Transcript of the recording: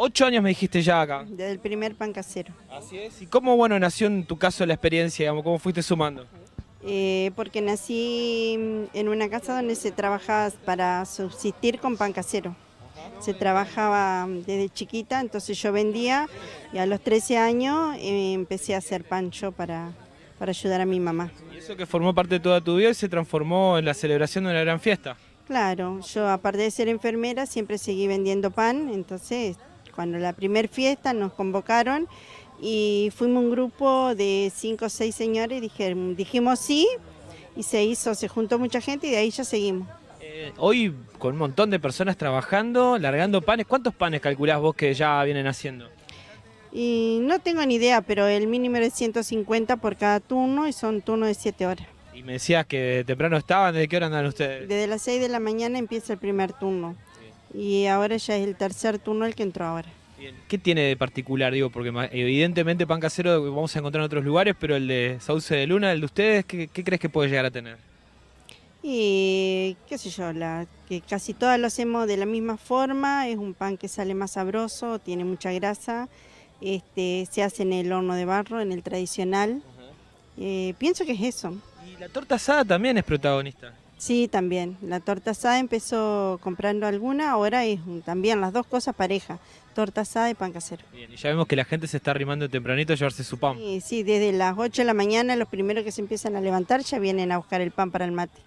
Ocho años me dijiste ya acá. Desde el primer pan casero. Así es. ¿Y cómo bueno nació en tu caso la experiencia, cómo fuiste sumando? Eh, porque nací en una casa donde se trabajaba para subsistir con pan casero. Se trabajaba desde chiquita, entonces yo vendía y a los 13 años eh, empecé a hacer pancho para, para ayudar a mi mamá. ¿Y eso que formó parte de toda tu vida y se transformó en la celebración de una gran fiesta? Claro, yo aparte de ser enfermera siempre seguí vendiendo pan, entonces cuando la primer fiesta nos convocaron y fuimos un grupo de cinco o seis señores, dijeron, dijimos sí y se hizo, se juntó mucha gente y de ahí ya seguimos. Eh, hoy con un montón de personas trabajando, largando panes, ¿cuántos panes calculás vos que ya vienen haciendo? Y no tengo ni idea, pero el mínimo es 150 por cada turno y son turnos de 7 horas. Y me decías que temprano estaban, ¿desde qué hora andan ustedes? Desde las 6 de la mañana empieza el primer turno y ahora ya es el tercer turno el que entró ahora. ¿Qué tiene de particular? Digo, porque evidentemente pan casero vamos a encontrar en otros lugares, pero el de Sauce de Luna, el de ustedes, ¿qué, crees que puede llegar a tener? Y qué sé yo, la, que casi todas lo hacemos de la misma forma, es un pan que sale más sabroso, tiene mucha grasa, este, se hace en el horno de barro, en el tradicional. Eh, pienso que es eso. Y la torta asada también es protagonista. Sí, también. La torta asada empezó comprando alguna, ahora es también las dos cosas pareja, torta asada y pan casero. Bien, y ya vemos que la gente se está arrimando tempranito a llevarse su pan. Sí, sí, desde las 8 de la mañana los primeros que se empiezan a levantar ya vienen a buscar el pan para el mate.